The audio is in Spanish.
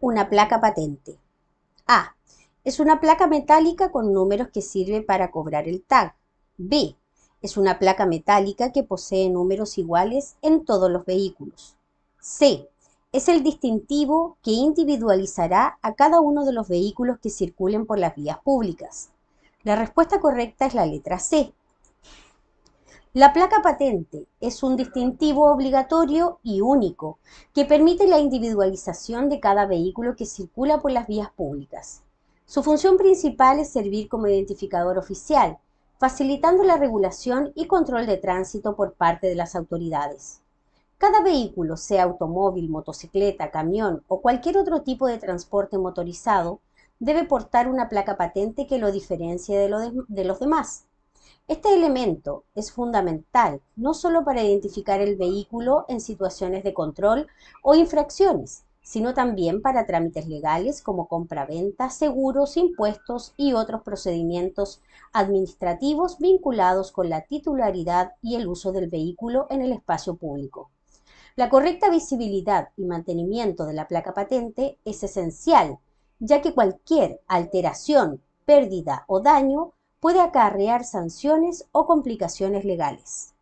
una placa patente? A. Es una placa metálica con números que sirve para cobrar el tag. B. Es una placa metálica que posee números iguales en todos los vehículos. C. Es el distintivo que individualizará a cada uno de los vehículos que circulen por las vías públicas. La respuesta correcta es la letra C. La placa patente es un distintivo obligatorio y único que permite la individualización de cada vehículo que circula por las vías públicas. Su función principal es servir como identificador oficial, facilitando la regulación y control de tránsito por parte de las autoridades. Cada vehículo, sea automóvil, motocicleta, camión o cualquier otro tipo de transporte motorizado, debe portar una placa patente que lo diferencie de, los demás. Este elemento es fundamental no solo para identificar el vehículo en situaciones de control o infracciones, sino también para trámites legales como compraventa, seguros, impuestos y otros procedimientos administrativos vinculados con la titularidad y el uso del vehículo en el espacio público. La correcta visibilidad y mantenimiento de la placa patente es esencial, ya que cualquier alteración, pérdida o daño puede acarrear sanciones o complicaciones legales.